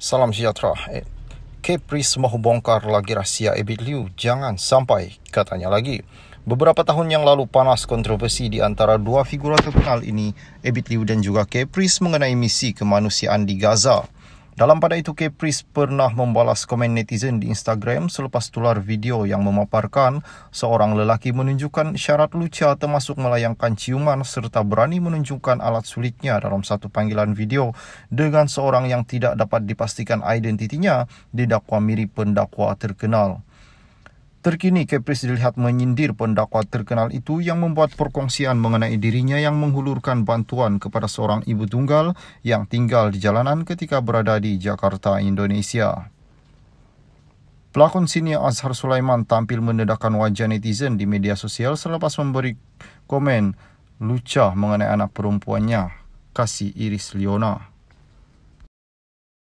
Salam sejahtera. Eh, Kepri semua bongkar lagi rahsia Abid Liu. Jangan sampai katanya lagi. Beberapa tahun yang lalu panas kontroversi di antara dua figura terkenal ini, Abid Liu dan juga Kepri mengenai misi kemanusiaan di Gaza. Dalam pada itu, Capris pernah membalas komen netizen di Instagram selepas tular video yang memaparkan seorang lelaki menunjukkan syarat luca termasuk melayangkan ciuman serta berani menunjukkan alat sulitnya dalam satu panggilan video dengan seorang yang tidak dapat dipastikan identitinya didakwa mirip pendakwa terkenal. Terkini Kepris dilihat menyindir pendakwa terkenal itu yang membuat perkongsian mengenai dirinya yang menghulurkan bantuan kepada seorang ibu tunggal yang tinggal di jalanan ketika berada di Jakarta, Indonesia. Pelakon sini Azhar Sulaiman tampil mendedahkan wajah netizen di media sosial selepas memberi komen lucah mengenai anak perempuannya, Kasih Iris Leona.